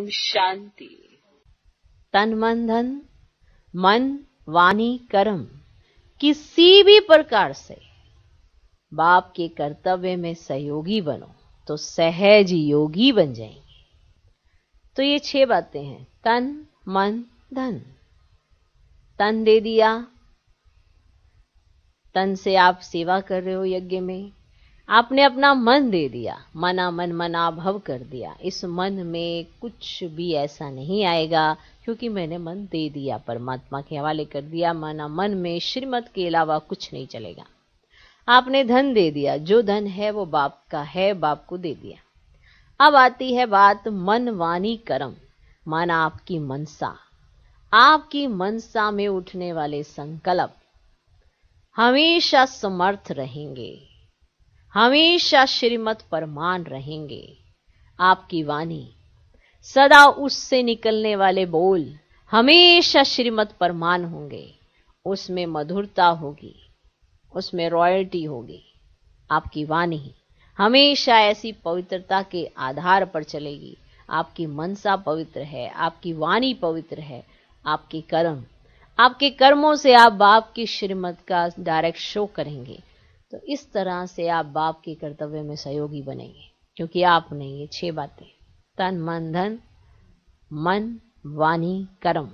ओम शांति तन मन धन मन वाणी कर्म किसी भी प्रकार से बाप के कर्तव्य में सहयोगी बनो तो सहज योगी बन जाएंगे तो ये छह बातें हैं तन मन धन तन दे दिया तन से आप सेवा कर रहे हो यज्ञ में आपने अपना मन दे दिया मना मन मना भव कर दिया इस मन में कुछ भी ऐसा नहीं आएगा क्योंकि मैंने मन दे दिया परमात्मा के हवाले कर दिया मना मन में श्रीमत के अलावा कुछ नहीं चलेगा आपने धन दे दिया जो धन है वो बाप का है बाप को दे दिया अब आती है बात मन वाणी कर्म माना आपकी मनसा आपकी मनसा में उठने वाले संकल्प हमेशा समर्थ रहेंगे हमेशा श्रीमत परमान रहेंगे आपकी वाणी सदा उससे निकलने वाले बोल हमेशा श्रीमत परमान होंगे उसमें मधुरता होगी उसमें रॉयल्टी होगी आपकी वाणी हमेशा ऐसी पवित्रता के आधार पर चलेगी आपकी मनसा पवित्र है आपकी वाणी पवित्र है आपके कर्म आपके कर्मों से आप बाप की श्रीमत का डायरेक्ट शो करेंगे तो इस तरह से आप बाप के कर्तव्य में सहयोगी बनेंगे क्योंकि आप नहीं ये छह बातें तन मन धन मन वाणी कर्म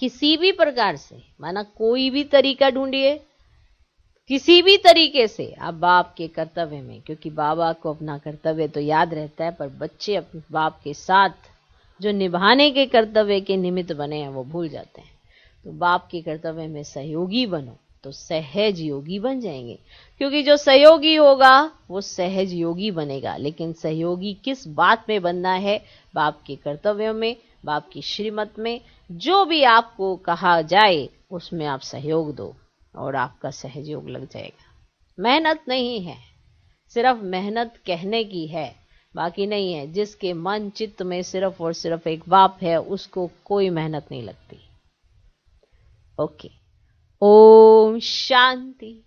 किसी भी प्रकार से माना कोई भी तरीका ढूंढिए किसी भी तरीके से आप बाप के कर्तव्य में क्योंकि बाबा को अपना कर्तव्य तो याद रहता है पर बच्चे अपने बाप के साथ जो निभाने के कर्तव्य के निमित्त बने हैं वो भूल जाते हैं तो बाप के कर्तव्य में सहयोगी बनो तो सहज योगी बन जाएंगे क्योंकि जो सहयोगी होगा वो सहज योगी बनेगा लेकिन सहयोगी किस बात में बनना है बाप के कर्तव्यों में बाप की श्रीमत में जो भी आपको कहा जाए उसमें आप सहयोग दो और आपका सहयोग लग जाएगा मेहनत नहीं है सिर्फ मेहनत कहने की है बाकी नहीं है जिसके मन चित्त में सिर्फ और सिर्फ एक बाप है उसको कोई मेहनत नहीं लगती ओके okay. ओम शांति